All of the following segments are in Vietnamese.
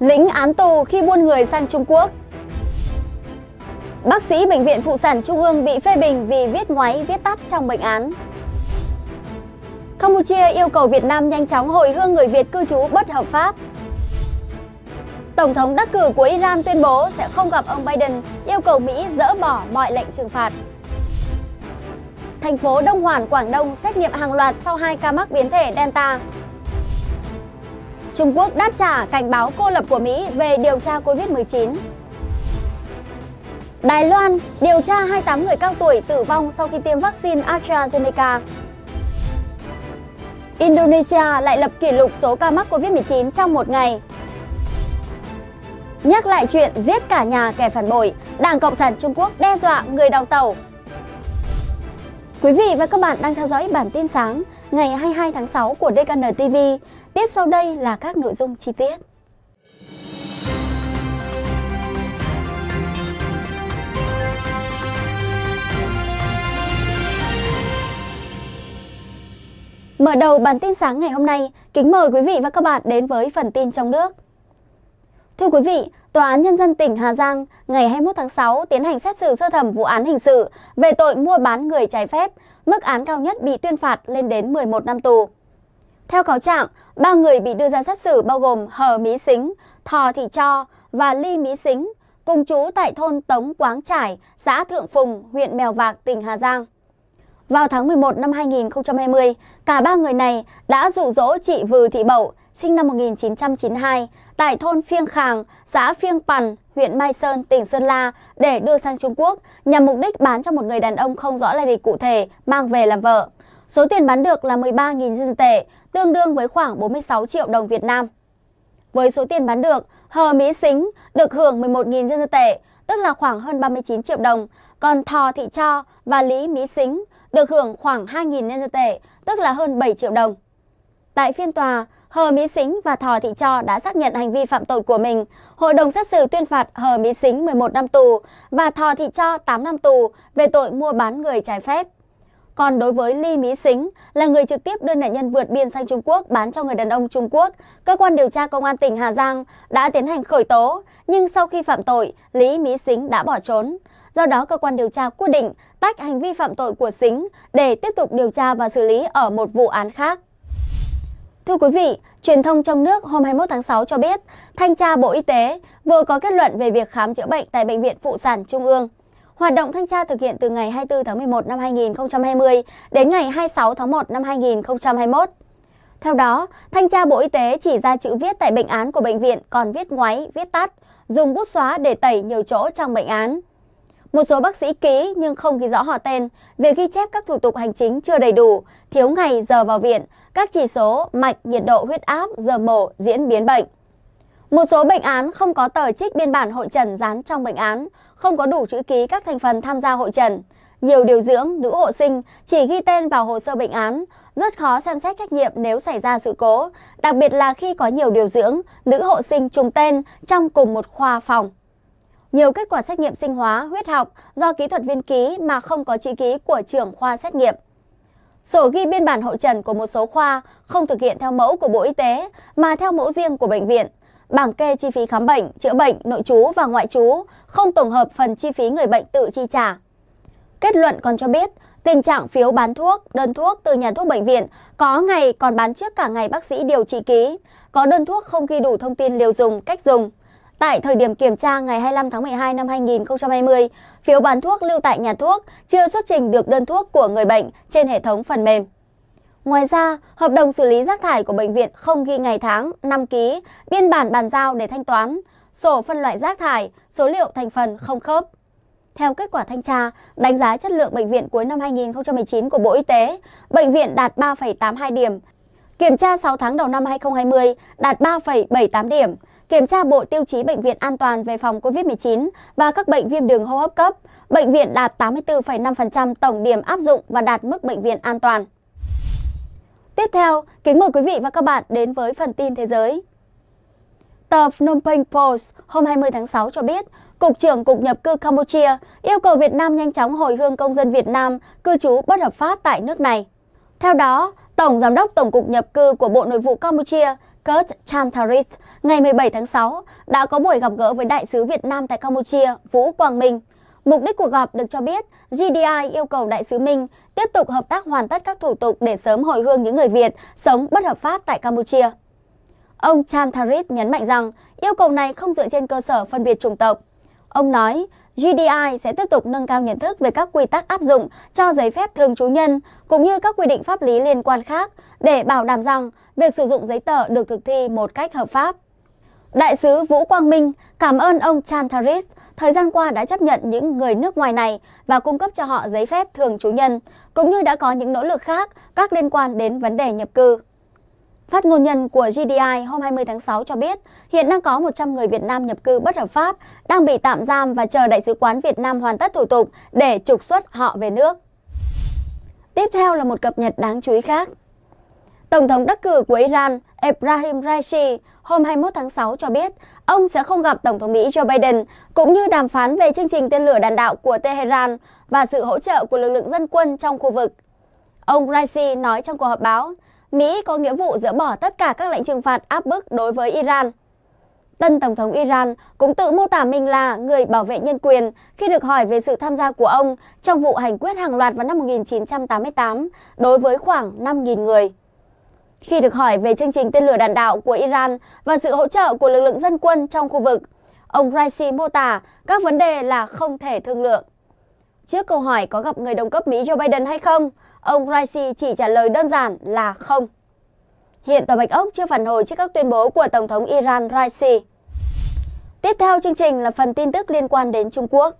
Lĩnh án tù khi buôn người sang Trung Quốc Bác sĩ Bệnh viện Phụ sản Trung ương bị phê bình vì viết ngoáy viết tắt trong bệnh án Campuchia yêu cầu Việt Nam nhanh chóng hồi hương người Việt cư trú bất hợp pháp Tổng thống đắc cử của Iran tuyên bố sẽ không gặp ông Biden, yêu cầu Mỹ dỡ bỏ mọi lệnh trừng phạt. Thành phố Đông Hoàn, Quảng Đông xét nghiệm hàng loạt sau 2 ca mắc biến thể Delta, Trung Quốc đáp trả cảnh báo cô lập của Mỹ về điều tra Covid-19. Đài Loan điều tra 28 người cao tuổi tử vong sau khi tiêm vaccine AstraZeneca. Indonesia lại lập kỷ lục số ca mắc Covid-19 trong một ngày. Nhắc lại chuyện giết cả nhà kẻ phản bội, Đảng Cộng sản Trung Quốc đe dọa người đào tàu. Quý vị và các bạn đang theo dõi bản tin sáng ngày 22 tháng 6 của DKN TV. Tiếp sau đây là các nội dung chi tiết. Mở đầu bản tin sáng ngày hôm nay, kính mời quý vị và các bạn đến với phần tin trong nước. Thưa quý vị, Tòa án Nhân dân tỉnh Hà Giang ngày 21 tháng 6 tiến hành xét xử sơ thẩm vụ án hình sự về tội mua bán người trái phép, mức án cao nhất bị tuyên phạt lên đến 11 năm tù. Theo cáo trạng, ba người bị đưa ra xét xử bao gồm Hờ Mỹ Xính, Thò Thị Cho và Ly Mỹ Xính, cùng chú tại thôn Tống Quáng Trải, xã Thượng Phùng, huyện Mèo Vạc, tỉnh Hà Giang. Vào tháng 11 năm 2020, cả ba người này đã rủ dỗ chị Vừ Thị Bậu, sinh năm 1992, tại thôn Phiêng Khàng, xã Phiêng Pằn, huyện Mai Sơn, tỉnh Sơn La để đưa sang Trung Quốc nhằm mục đích bán cho một người đàn ông không rõ lai lịch cụ thể mang về làm vợ. Số tiền bán được là 13.000 nhân dân tệ, tương đương với khoảng 46 triệu đồng Việt Nam. Với số tiền bán được, Hờ Mỹ Xính được hưởng 11.000 nhân dân tệ, tức là khoảng hơn 39 triệu đồng, còn Thò Thị Cho và Lý Mỹ Xính được hưởng khoảng 2.000 nhân dân tệ, tức là hơn 7 triệu đồng. Tại phiên tòa, Hờ Mỹ Xính và Thò Thị Cho đã xác nhận hành vi phạm tội của mình. Hội đồng xét xử tuyên phạt Hờ Mỹ Xính 11 năm tù và Thò Thị Cho 8 năm tù về tội mua bán người trái phép. Còn đối với Ly Mỹ Xính là người trực tiếp đưa nạn nhân vượt biên sang Trung Quốc bán cho người đàn ông Trung Quốc, cơ quan điều tra công an tỉnh Hà Giang đã tiến hành khởi tố, nhưng sau khi phạm tội, Lý Mỹ Xính đã bỏ trốn. Do đó, cơ quan điều tra quyết định tách hành vi phạm tội của Xính để tiếp tục điều tra và xử lý ở một vụ án khác. Thưa quý vị, truyền thông trong nước hôm 21 tháng 6 cho biết, Thanh tra Bộ Y tế vừa có kết luận về việc khám chữa bệnh tại Bệnh viện Phụ sản Trung ương. Hoạt động thanh tra thực hiện từ ngày 24 tháng 11 năm 2020 đến ngày 26 tháng 1 năm 2021. Theo đó, thanh tra Bộ Y tế chỉ ra chữ viết tại bệnh án của bệnh viện còn viết ngoáy, viết tắt, dùng bút xóa để tẩy nhiều chỗ trong bệnh án. Một số bác sĩ ký nhưng không ghi rõ họ tên, việc ghi chép các thủ tục hành chính chưa đầy đủ, thiếu ngày giờ vào viện, các chỉ số mạch, nhiệt độ, huyết áp, giờ mổ, diễn biến bệnh. Một số bệnh án không có tờ trích biên bản hội trần dán trong bệnh án, không có đủ chữ ký các thành phần tham gia hội trần. Nhiều điều dưỡng, nữ hộ sinh chỉ ghi tên vào hồ sơ bệnh án, rất khó xem xét trách nhiệm nếu xảy ra sự cố, đặc biệt là khi có nhiều điều dưỡng, nữ hộ sinh trùng tên trong cùng một khoa phòng. Nhiều kết quả xét nghiệm sinh hóa, huyết học do kỹ thuật viên ký mà không có chữ ký của trưởng khoa xét nghiệm. Sổ ghi biên bản hội trần của một số khoa không thực hiện theo mẫu của Bộ Y tế mà theo mẫu riêng của bệnh viện – bảng kê chi phí khám bệnh, chữa bệnh, nội trú và ngoại trú, không tổng hợp phần chi phí người bệnh tự chi trả. Kết luận còn cho biết, tình trạng phiếu bán thuốc, đơn thuốc từ nhà thuốc bệnh viện có ngày còn bán trước cả ngày bác sĩ điều trị ký, có đơn thuốc không ghi đủ thông tin liều dùng, cách dùng. Tại thời điểm kiểm tra ngày 25 tháng 12 năm 2020, phiếu bán thuốc lưu tại nhà thuốc chưa xuất trình được đơn thuốc của người bệnh trên hệ thống phần mềm. Ngoài ra, hợp đồng xử lý rác thải của bệnh viện không ghi ngày tháng, năm ký, biên bản bàn giao để thanh toán, sổ phân loại rác thải, số liệu thành phần không khớp. Theo kết quả thanh tra, đánh giá chất lượng bệnh viện cuối năm 2019 của Bộ Y tế, bệnh viện đạt 3,82 điểm. Kiểm tra 6 tháng đầu năm 2020 đạt 3,78 điểm. Kiểm tra bộ tiêu chí bệnh viện an toàn về phòng COVID-19 và các bệnh viêm đường hô hấp cấp, bệnh viện đạt 84,5% tổng điểm áp dụng và đạt mức bệnh viện an toàn. Tiếp theo, kính mời quý vị và các bạn đến với phần tin thế giới. Tờ Phnom Penh Post hôm 20 tháng 6 cho biết, Cục trưởng Cục nhập cư Campuchia yêu cầu Việt Nam nhanh chóng hồi hương công dân Việt Nam cư trú bất hợp pháp tại nước này. Theo đó, Tổng Giám đốc Tổng cục nhập cư của Bộ Nội vụ Campuchia Kurt Chantarit ngày 17 tháng 6 đã có buổi gặp gỡ với Đại sứ Việt Nam tại Campuchia Vũ Quang Minh – Mục đích cuộc gặp được cho biết, GDI yêu cầu Đại sứ Minh tiếp tục hợp tác hoàn tất các thủ tục để sớm hồi hương những người Việt sống bất hợp pháp tại Campuchia. Ông Chan Tharit nhấn mạnh rằng yêu cầu này không dựa trên cơ sở phân biệt chủng tộc. Ông nói, GDI sẽ tiếp tục nâng cao nhận thức về các quy tắc áp dụng cho giấy phép thường trú nhân cũng như các quy định pháp lý liên quan khác để bảo đảm rằng việc sử dụng giấy tờ được thực thi một cách hợp pháp. Đại sứ Vũ Quang Minh cảm ơn ông Chan Tharit thời gian qua đã chấp nhận những người nước ngoài này và cung cấp cho họ giấy phép thường trú nhân, cũng như đã có những nỗ lực khác các liên quan đến vấn đề nhập cư. Phát ngôn nhân của GDI hôm 20 tháng 6 cho biết, hiện đang có 100 người Việt Nam nhập cư bất hợp pháp đang bị tạm giam và chờ Đại sứ quán Việt Nam hoàn tất thủ tục để trục xuất họ về nước. Tiếp theo là một cập nhật đáng chú ý khác. Tổng thống đắc cử của Iran Ebrahim Raisi hôm 21 tháng 6 cho biết ông sẽ không gặp Tổng thống Mỹ Joe Biden cũng như đàm phán về chương trình tên lửa đạn đạo của Tehran và sự hỗ trợ của lực lượng dân quân trong khu vực. Ông Raisi nói trong cuộc họp báo, Mỹ có nghĩa vụ dỡ bỏ tất cả các lệnh trừng phạt áp bức đối với Iran. Tân Tổng thống Iran cũng tự mô tả mình là người bảo vệ nhân quyền khi được hỏi về sự tham gia của ông trong vụ hành quyết hàng loạt vào năm 1988 đối với khoảng 5.000 người khi được hỏi về chương trình tên lửa đạn đạo của Iran và sự hỗ trợ của lực lượng dân quân trong khu vực. Ông Raisi mô tả các vấn đề là không thể thương lượng. Trước câu hỏi có gặp người đồng cấp Mỹ Joe Biden hay không, ông Raisi chỉ trả lời đơn giản là không. Hiện Tòa Bạch Ốc chưa phản hồi trước các tuyên bố của Tổng thống Iran Raisi. Tiếp theo chương trình là phần tin tức liên quan đến Trung Quốc.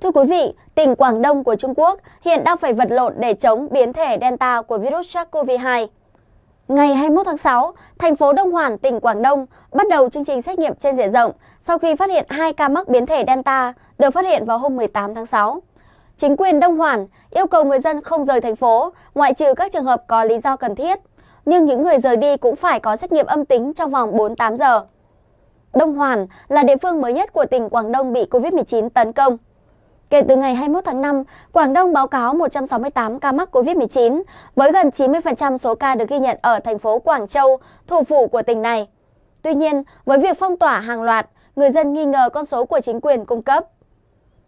Thưa quý vị, tỉnh Quảng Đông của Trung Quốc hiện đang phải vật lộn để chống biến thể Delta của virus SARS-CoV-2. Ngày 21 tháng 6, thành phố Đông Hoàn, tỉnh Quảng Đông bắt đầu chương trình xét nghiệm trên diện rộng sau khi phát hiện 2 ca mắc biến thể Delta được phát hiện vào hôm 18 tháng 6. Chính quyền Đông Hoàn yêu cầu người dân không rời thành phố, ngoại trừ các trường hợp có lý do cần thiết. Nhưng những người rời đi cũng phải có xét nghiệm âm tính trong vòng 48 giờ. Đông Hoàn là địa phương mới nhất của tỉnh Quảng Đông bị COVID-19 tấn công. Kể từ ngày 21 tháng 5, Quảng Đông báo cáo 168 ca mắc COVID-19, với gần 90% số ca được ghi nhận ở thành phố Quảng Châu, thủ phủ của tỉnh này. Tuy nhiên, với việc phong tỏa hàng loạt, người dân nghi ngờ con số của chính quyền cung cấp.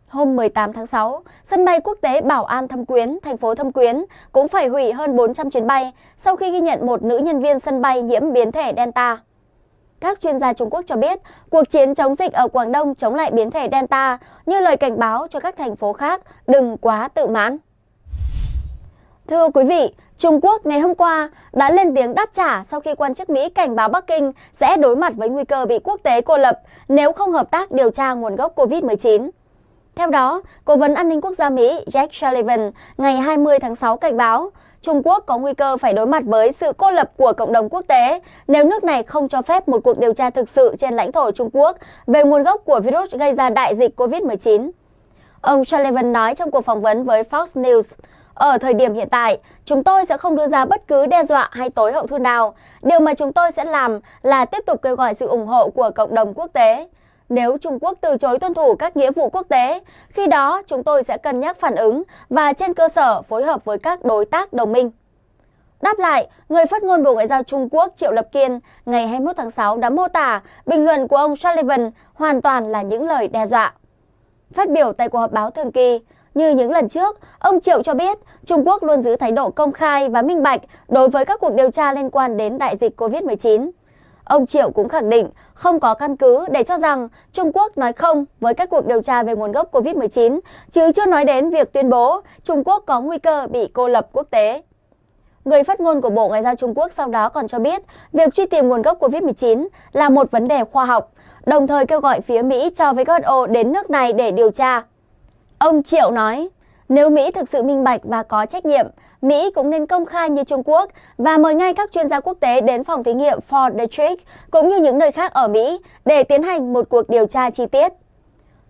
Hôm 18 tháng 6, sân bay quốc tế Bảo An Thâm Quyến, thành phố Thâm Quyến cũng phải hủy hơn 400 chuyến bay sau khi ghi nhận một nữ nhân viên sân bay nhiễm biến thể Delta các chuyên gia Trung Quốc cho biết cuộc chiến chống dịch ở Quảng Đông chống lại biến thể Delta như lời cảnh báo cho các thành phố khác đừng quá tự mãn. Thưa quý vị, Trung Quốc ngày hôm qua đã lên tiếng đáp trả sau khi quan chức Mỹ cảnh báo Bắc Kinh sẽ đối mặt với nguy cơ bị quốc tế cô lập nếu không hợp tác điều tra nguồn gốc COVID-19. Theo đó, Cố vấn An ninh Quốc gia Mỹ Jack Sullivan ngày 20 tháng 6 cảnh báo Trung Quốc có nguy cơ phải đối mặt với sự cô lập của cộng đồng quốc tế nếu nước này không cho phép một cuộc điều tra thực sự trên lãnh thổ Trung Quốc về nguồn gốc của virus gây ra đại dịch COVID-19. Ông Sullivan nói trong cuộc phỏng vấn với Fox News, ở thời điểm hiện tại, chúng tôi sẽ không đưa ra bất cứ đe dọa hay tối hậu thư nào. Điều mà chúng tôi sẽ làm là tiếp tục kêu gọi sự ủng hộ của cộng đồng quốc tế nếu Trung Quốc từ chối tuân thủ các nghĩa vụ quốc tế. Khi đó, chúng tôi sẽ cân nhắc phản ứng và trên cơ sở phối hợp với các đối tác đồng minh. Đáp lại, người phát ngôn Bộ Ngoại giao Trung Quốc Triệu Lập Kiên ngày 21 tháng 6 đã mô tả bình luận của ông Sullivan hoàn toàn là những lời đe dọa. Phát biểu tại cuộc họp báo thường kỳ, như những lần trước, ông Triệu cho biết Trung Quốc luôn giữ thái độ công khai và minh bạch đối với các cuộc điều tra liên quan đến đại dịch COVID-19. Ông Triệu cũng khẳng định không có căn cứ để cho rằng Trung Quốc nói không với các cuộc điều tra về nguồn gốc COVID-19, chứ chưa nói đến việc tuyên bố Trung Quốc có nguy cơ bị cô lập quốc tế. Người phát ngôn của Bộ Ngoại giao Trung Quốc sau đó còn cho biết việc truy tìm nguồn gốc COVID-19 là một vấn đề khoa học, đồng thời kêu gọi phía Mỹ cho WHO đến nước này để điều tra. Ông Triệu nói, nếu Mỹ thực sự minh bạch và có trách nhiệm, Mỹ cũng nên công khai như Trung Quốc và mời ngay các chuyên gia quốc tế đến phòng thí nghiệm Fort Detrick cũng như những nơi khác ở Mỹ để tiến hành một cuộc điều tra chi tiết.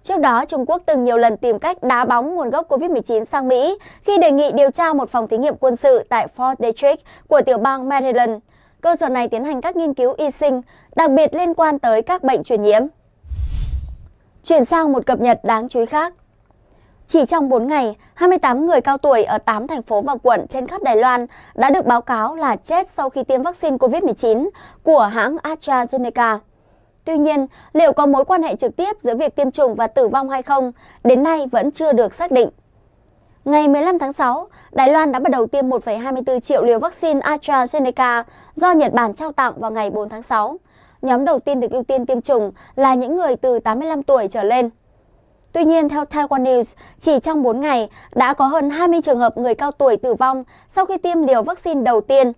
Trước đó, Trung Quốc từng nhiều lần tìm cách đá bóng nguồn gốc COVID-19 sang Mỹ khi đề nghị điều tra một phòng thí nghiệm quân sự tại Fort Detrick của tiểu bang Maryland. Cơ sở này tiến hành các nghiên cứu y sinh, đặc biệt liên quan tới các bệnh truyền nhiễm. Chuyển sang một cập nhật đáng chú ý khác. Chỉ trong 4 ngày, 28 người cao tuổi ở 8 thành phố và quận trên khắp Đài Loan đã được báo cáo là chết sau khi tiêm vaccine COVID-19 của hãng AstraZeneca. Tuy nhiên, liệu có mối quan hệ trực tiếp giữa việc tiêm chủng và tử vong hay không, đến nay vẫn chưa được xác định. Ngày 15 tháng 6, Đài Loan đã bắt đầu tiêm 1,24 triệu liều vaccine AstraZeneca do Nhật Bản trao tặng vào ngày 4 tháng 6. Nhóm đầu tiên được ưu tiên tiêm chủng là những người từ 85 tuổi trở lên. Tuy nhiên, theo Taiwan News, chỉ trong 4 ngày đã có hơn 20 trường hợp người cao tuổi tử vong sau khi tiêm liều vaccine đầu tiên.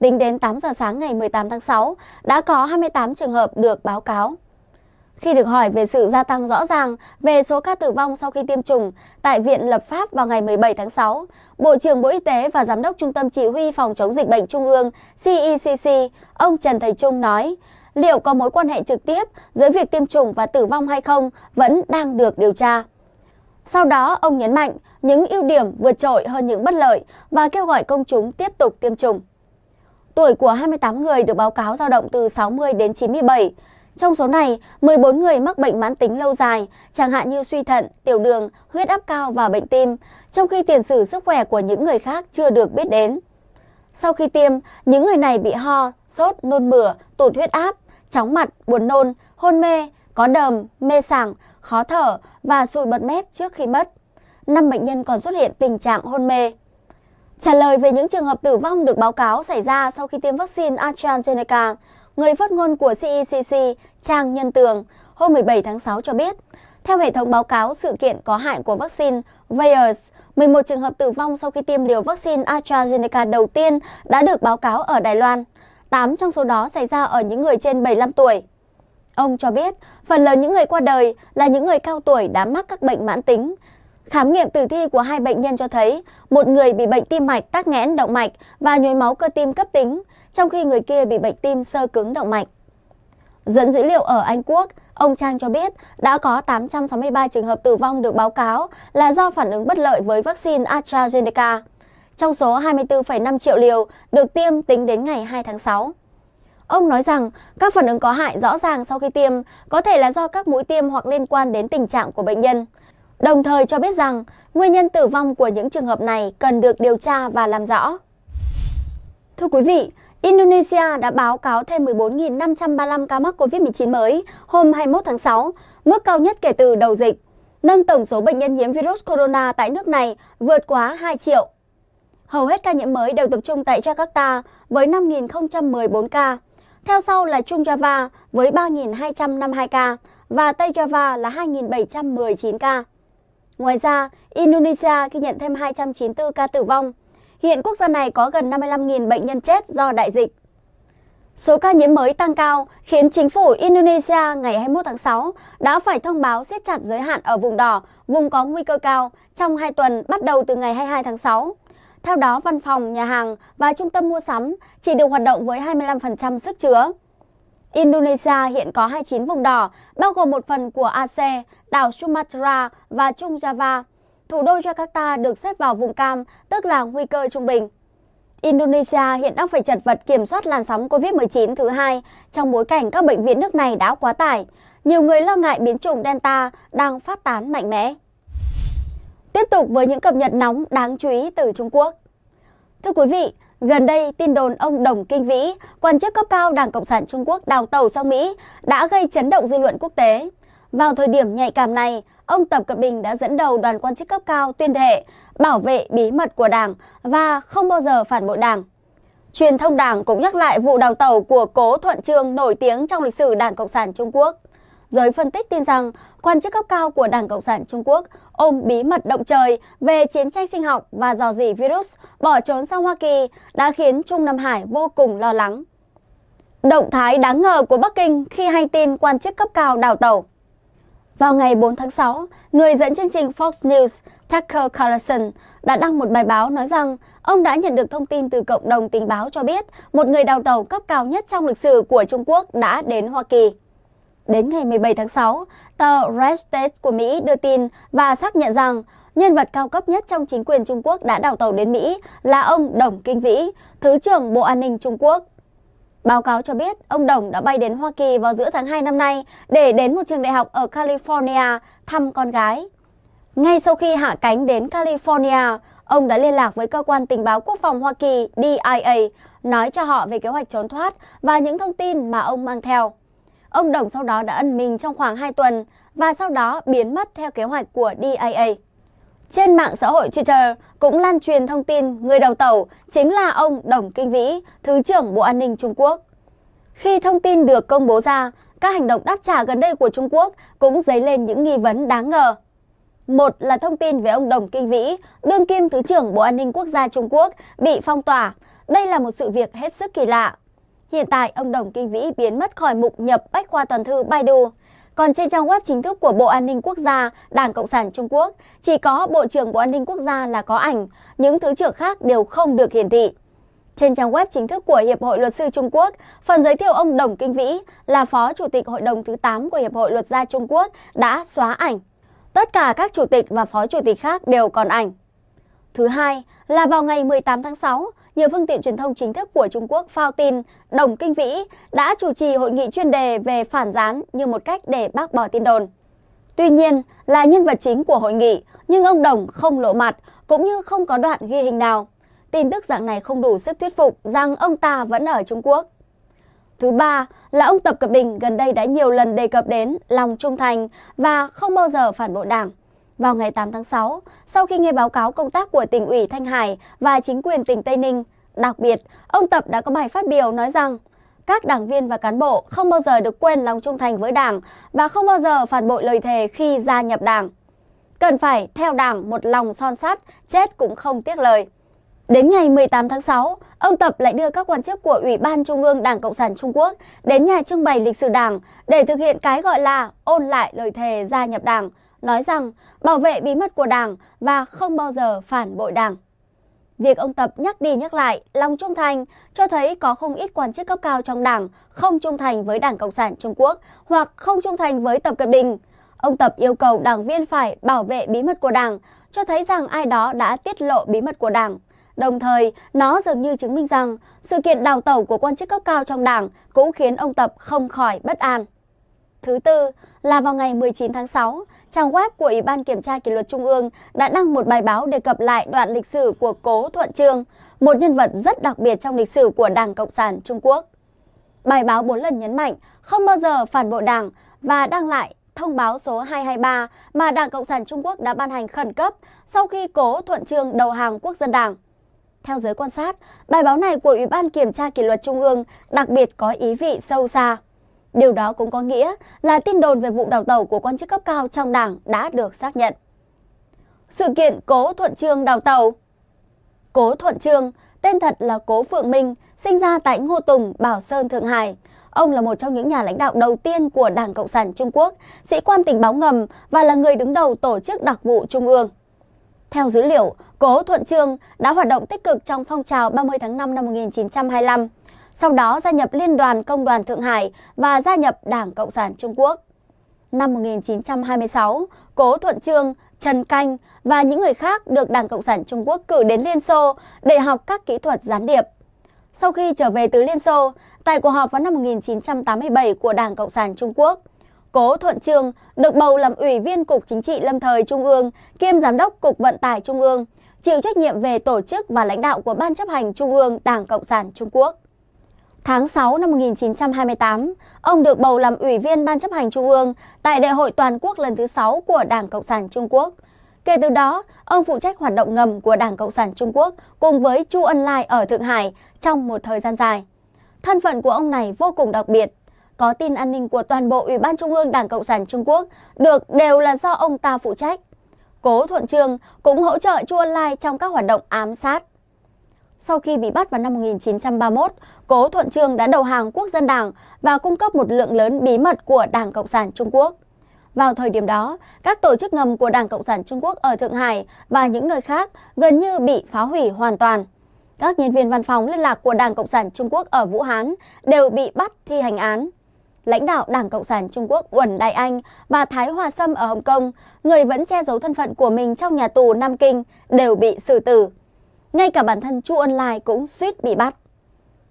Tính đến 8 giờ sáng ngày 18 tháng 6, đã có 28 trường hợp được báo cáo. Khi được hỏi về sự gia tăng rõ ràng về số ca tử vong sau khi tiêm chủng tại Viện Lập pháp vào ngày 17 tháng 6, Bộ trưởng Bộ Y tế và Giám đốc Trung tâm Chỉ huy Phòng chống dịch bệnh Trung ương CECC, e ông Trần Thầy Trung nói, liệu có mối quan hệ trực tiếp giữa việc tiêm chủng và tử vong hay không vẫn đang được điều tra. Sau đó, ông nhấn mạnh những ưu điểm vượt trội hơn những bất lợi và kêu gọi công chúng tiếp tục tiêm chủng. Tuổi của 28 người được báo cáo dao động từ 60 đến 97. Trong số này, 14 người mắc bệnh mãn tính lâu dài, chẳng hạn như suy thận, tiểu đường, huyết áp cao và bệnh tim, trong khi tiền sử sức khỏe của những người khác chưa được biết đến. Sau khi tiêm, những người này bị ho, sốt, nôn mửa, tụt huyết áp, chóng mặt, buồn nôn, hôn mê, có đờm, mê sảng, khó thở và sùi bật mép trước khi mất. 5 bệnh nhân còn xuất hiện tình trạng hôn mê. Trả lời về những trường hợp tử vong được báo cáo xảy ra sau khi tiêm vaccine AstraZeneca, người phát ngôn của CECC e Trang Nhân Tường hôm 17 tháng 6 cho biết, theo hệ thống báo cáo sự kiện có hại của vaccine VAERS, 11 trường hợp tử vong sau khi tiêm liều vaccine AstraZeneca đầu tiên đã được báo cáo ở Đài Loan. 8 trong số đó xảy ra ở những người trên 75 tuổi. Ông cho biết, phần lớn những người qua đời là những người cao tuổi đã mắc các bệnh mãn tính. Khám nghiệm tử thi của hai bệnh nhân cho thấy một người bị bệnh tim mạch tắc nghẽn động mạch và nhồi máu cơ tim cấp tính, trong khi người kia bị bệnh tim sơ cứng động mạch. Dẫn dữ liệu ở Anh Quốc, ông Trang cho biết đã có 863 trường hợp tử vong được báo cáo là do phản ứng bất lợi với vaccine AstraZeneca trong số 24,5 triệu liều được tiêm tính đến ngày 2 tháng 6. Ông nói rằng các phản ứng có hại rõ ràng sau khi tiêm có thể là do các mũi tiêm hoặc liên quan đến tình trạng của bệnh nhân. Đồng thời cho biết rằng nguyên nhân tử vong của những trường hợp này cần được điều tra và làm rõ. Thưa quý vị, Indonesia đã báo cáo thêm 14.535 ca mắc COVID-19 mới hôm 21 tháng 6, mức cao nhất kể từ đầu dịch, nâng tổng số bệnh nhân nhiễm virus corona tại nước này vượt quá 2 triệu hầu hết ca nhiễm mới đều tập trung tại Jakarta với 5.014 ca. Theo sau là Trung Java với 3.252 ca và Tây Java là 2.719 ca. Ngoài ra, Indonesia ghi nhận thêm 294 ca tử vong. Hiện quốc gia này có gần 55.000 bệnh nhân chết do đại dịch. Số ca nhiễm mới tăng cao khiến chính phủ Indonesia ngày 21 tháng 6 đã phải thông báo siết chặt giới hạn ở vùng đỏ, vùng có nguy cơ cao trong 2 tuần bắt đầu từ ngày 22 tháng 6. Theo đó, văn phòng, nhà hàng và trung tâm mua sắm chỉ được hoạt động với 25% sức chứa. Indonesia hiện có 29 vùng đỏ, bao gồm một phần của ASEAN, đảo Sumatra và Trung Java. Thủ đô Jakarta được xếp vào vùng cam, tức là nguy cơ trung bình. Indonesia hiện đang phải chật vật kiểm soát làn sóng COVID-19 thứ hai trong bối cảnh các bệnh viện nước này đã quá tải. Nhiều người lo ngại biến chủng Delta đang phát tán mạnh mẽ. Tiếp tục với những cập nhật nóng đáng chú ý từ Trung Quốc. Thưa quý vị, gần đây tin đồn ông Đồng Kinh Vĩ, quan chức cấp cao Đảng Cộng sản Trung Quốc đào tàu sang Mỹ đã gây chấn động dư luận quốc tế. Vào thời điểm nhạy cảm này, ông Tập Cận Bình đã dẫn đầu đoàn quan chức cấp cao tuyên thệ bảo vệ bí mật của Đảng và không bao giờ phản bội Đảng. Truyền thông Đảng cũng nhắc lại vụ đào tàu của Cố Thuận Trương nổi tiếng trong lịch sử Đảng Cộng sản Trung Quốc. Giới phân tích tin rằng, quan chức cấp cao của Đảng Cộng sản Trung Quốc ôm bí mật động trời về chiến tranh sinh học và dò dỉ virus bỏ trốn sang Hoa Kỳ đã khiến Trung Nam Hải vô cùng lo lắng. Động thái đáng ngờ của Bắc Kinh khi hay tin quan chức cấp cao đào tẩu. Vào ngày 4 tháng 6, người dẫn chương trình Fox News Tucker Carlson đã đăng một bài báo nói rằng ông đã nhận được thông tin từ cộng đồng tình báo cho biết một người đào tàu cấp cao nhất trong lịch sử của Trung Quốc đã đến Hoa Kỳ. Đến ngày 17 tháng 6, tờ Red của Mỹ đưa tin và xác nhận rằng nhân vật cao cấp nhất trong chính quyền Trung Quốc đã đào tàu đến Mỹ là ông Đồng Kinh Vĩ, Thứ trưởng Bộ An ninh Trung Quốc. Báo cáo cho biết ông Đồng đã bay đến Hoa Kỳ vào giữa tháng 2 năm nay để đến một trường đại học ở California thăm con gái. Ngay sau khi hạ cánh đến California, ông đã liên lạc với cơ quan tình báo quốc phòng Hoa Kỳ DIA, nói cho họ về kế hoạch trốn thoát và những thông tin mà ông mang theo. Ông Đồng sau đó đã ẩn mình trong khoảng 2 tuần và sau đó biến mất theo kế hoạch của DIA Trên mạng xã hội Twitter cũng lan truyền thông tin người đầu tàu chính là ông Đồng Kinh Vĩ, Thứ trưởng Bộ An ninh Trung Quốc. Khi thông tin được công bố ra, các hành động đáp trả gần đây của Trung Quốc cũng dấy lên những nghi vấn đáng ngờ. Một là thông tin về ông Đồng Kinh Vĩ, đương kim Thứ trưởng Bộ An ninh Quốc gia Trung Quốc bị phong tỏa. Đây là một sự việc hết sức kỳ lạ. Hiện tại, ông Đồng Kinh Vĩ biến mất khỏi mục nhập bách khoa toàn thư Baidu. Còn trên trang web chính thức của Bộ An ninh Quốc gia, Đảng Cộng sản Trung Quốc, chỉ có Bộ trưởng Bộ An ninh Quốc gia là có ảnh, những thứ trưởng khác đều không được hiển thị. Trên trang web chính thức của Hiệp hội Luật sư Trung Quốc, phần giới thiệu ông Đồng Kinh Vĩ là Phó Chủ tịch Hội đồng thứ 8 của Hiệp hội Luật gia Trung Quốc đã xóa ảnh. Tất cả các chủ tịch và phó chủ tịch khác đều còn ảnh. Thứ hai là vào ngày 18 tháng 6, nhiều phương tiện truyền thông chính thức của Trung Quốc phao tin Đồng Kinh Vĩ đã chủ trì hội nghị chuyên đề về phản gián như một cách để bác bỏ tin đồn. Tuy nhiên, là nhân vật chính của hội nghị, nhưng ông Đồng không lộ mặt cũng như không có đoạn ghi hình nào. Tin tức dạng này không đủ sức thuyết phục rằng ông ta vẫn ở Trung Quốc. Thứ ba là ông Tập Cận Bình gần đây đã nhiều lần đề cập đến lòng trung thành và không bao giờ phản bội đảng. Vào ngày 8 tháng 6, sau khi nghe báo cáo công tác của tỉnh ủy Thanh Hải và chính quyền tỉnh Tây Ninh, đặc biệt, ông Tập đã có bài phát biểu nói rằng các đảng viên và cán bộ không bao giờ được quên lòng trung thành với đảng và không bao giờ phản bội lời thề khi gia nhập đảng. Cần phải theo đảng một lòng son sắt, chết cũng không tiếc lời. Đến ngày 18 tháng 6, ông Tập lại đưa các quan chức của Ủy ban Trung ương Đảng Cộng sản Trung Quốc đến nhà trưng bày lịch sử đảng để thực hiện cái gọi là ôn lại lời thề gia nhập đảng – nói rằng bảo vệ bí mật của Đảng và không bao giờ phản bội Đảng. Việc ông Tập nhắc đi nhắc lại lòng trung thành cho thấy có không ít quan chức cấp cao trong Đảng không trung thành với Đảng Cộng sản Trung Quốc hoặc không trung thành với Tập Cận Bình. Ông Tập yêu cầu đảng viên phải bảo vệ bí mật của Đảng, cho thấy rằng ai đó đã tiết lộ bí mật của Đảng. Đồng thời, nó dường như chứng minh rằng sự kiện đào tẩu của quan chức cấp cao trong Đảng cũng khiến ông Tập không khỏi bất an. Thứ tư là vào ngày 19 tháng 6, trang web của Ủy ban Kiểm tra Kỷ luật Trung ương đã đăng một bài báo đề cập lại đoạn lịch sử của Cố Thuận Trương, một nhân vật rất đặc biệt trong lịch sử của Đảng Cộng sản Trung Quốc. Bài báo bốn lần nhấn mạnh không bao giờ phản bội Đảng và đăng lại thông báo số 223 mà Đảng Cộng sản Trung Quốc đã ban hành khẩn cấp sau khi Cố Thuận Trương đầu hàng Quốc dân Đảng. Theo giới quan sát, bài báo này của Ủy ban Kiểm tra Kỷ luật Trung ương đặc biệt có ý vị sâu xa. Điều đó cũng có nghĩa là tin đồn về vụ đào tẩu của quan chức cấp cao trong đảng đã được xác nhận. Sự kiện Cố Thuận Trương đào tẩu Cố Thuận Trương, tên thật là Cố Phượng Minh, sinh ra tại Ngô Tùng, Bảo Sơn, Thượng Hải. Ông là một trong những nhà lãnh đạo đầu tiên của Đảng Cộng sản Trung Quốc, sĩ quan tình báo ngầm và là người đứng đầu tổ chức đặc vụ Trung ương. Theo dữ liệu, Cố Thuận Trương đã hoạt động tích cực trong phong trào 30 tháng 5 năm 1925 sau đó gia nhập Liên đoàn Công đoàn Thượng Hải và gia nhập Đảng Cộng sản Trung Quốc. Năm 1926, Cố Thuận Trương, Trần Canh và những người khác được Đảng Cộng sản Trung Quốc cử đến Liên Xô để học các kỹ thuật gián điệp. Sau khi trở về từ Liên Xô, tại cuộc họp vào năm 1987 của Đảng Cộng sản Trung Quốc, Cố Thuận Trương được bầu làm Ủy viên Cục Chính trị Lâm thời Trung ương kiêm Giám đốc Cục Vận tải Trung ương, chịu trách nhiệm về tổ chức và lãnh đạo của Ban chấp hành Trung ương Đảng Cộng sản Trung Quốc. Tháng 6 năm 1928, ông được bầu làm Ủy viên Ban chấp hành Trung ương tại Đại hội Toàn quốc lần thứ 6 của Đảng Cộng sản Trung Quốc. Kể từ đó, ông phụ trách hoạt động ngầm của Đảng Cộng sản Trung Quốc cùng với Chu Ân Lai ở Thượng Hải trong một thời gian dài. Thân phận của ông này vô cùng đặc biệt. Có tin an ninh của toàn bộ Ủy ban Trung ương Đảng Cộng sản Trung Quốc được đều là do ông ta phụ trách. Cố Thuận Trương cũng hỗ trợ Chu Ân Lai trong các hoạt động ám sát sau khi bị bắt vào năm 1931, Cố Thuận Trương đã đầu hàng quốc dân đảng và cung cấp một lượng lớn bí mật của Đảng Cộng sản Trung Quốc. Vào thời điểm đó, các tổ chức ngầm của Đảng Cộng sản Trung Quốc ở Thượng Hải và những nơi khác gần như bị phá hủy hoàn toàn. Các nhân viên văn phòng liên lạc của Đảng Cộng sản Trung Quốc ở Vũ Hán đều bị bắt thi hành án. Lãnh đạo Đảng Cộng sản Trung Quốc Uẩn Đại Anh và Thái Hòa Sâm ở Hồng Kông, người vẫn che giấu thân phận của mình trong nhà tù Nam Kinh, đều bị xử tử ngay cả bản thân Chu Ân Lai cũng suýt bị bắt.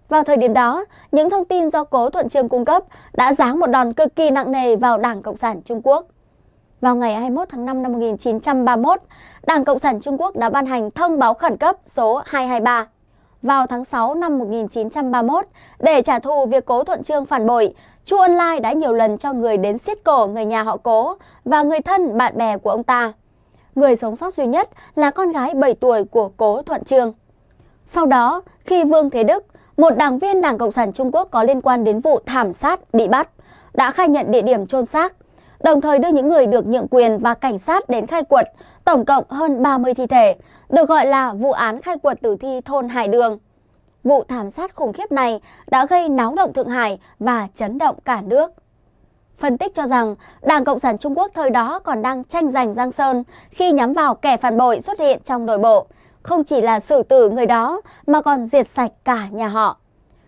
Vào thời điểm đó, những thông tin do Cố Thuận Trương cung cấp đã giáng một đòn cực kỳ nặng nề vào Đảng Cộng sản Trung Quốc. Vào ngày 21 tháng 5 năm 1931, Đảng Cộng sản Trung Quốc đã ban hành thông báo khẩn cấp số 223 vào tháng 6 năm 1931 để trả thù việc Cố Thuận Trương phản bội, Chu Ân Lai đã nhiều lần cho người đến siết cổ người nhà họ Cố và người thân bạn bè của ông ta người sống sót duy nhất là con gái 7 tuổi của cố Thuận Trương. Sau đó, khi Vương Thế Đức, một đảng viên Đảng Cộng sản Trung Quốc có liên quan đến vụ thảm sát bị bắt, đã khai nhận địa điểm chôn xác, đồng thời đưa những người được nhượng quyền và cảnh sát đến khai quật, tổng cộng hơn 30 thi thể, được gọi là vụ án khai quật tử thi thôn Hải Đường. Vụ thảm sát khủng khiếp này đã gây náo động Thượng Hải và chấn động cả nước phân tích cho rằng Đảng Cộng sản Trung Quốc thời đó còn đang tranh giành Giang Sơn khi nhắm vào kẻ phản bội xuất hiện trong nội bộ, không chỉ là xử tử người đó mà còn diệt sạch cả nhà họ.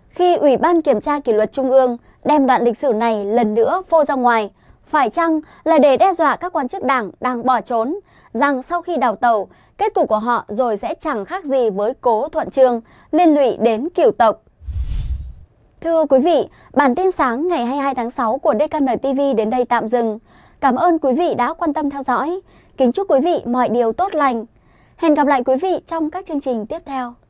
Khi Ủy ban Kiểm tra Kỷ luật Trung ương đem đoạn lịch sử này lần nữa phô ra ngoài, phải chăng là để đe dọa các quan chức đảng đang bỏ trốn rằng sau khi đào tàu, kết cục của họ rồi sẽ chẳng khác gì với cố thuận trương liên lụy đến cửu tộc Thưa quý vị, bản tin sáng ngày 22 tháng 6 của DKN TV đến đây tạm dừng. Cảm ơn quý vị đã quan tâm theo dõi. Kính chúc quý vị mọi điều tốt lành. Hẹn gặp lại quý vị trong các chương trình tiếp theo.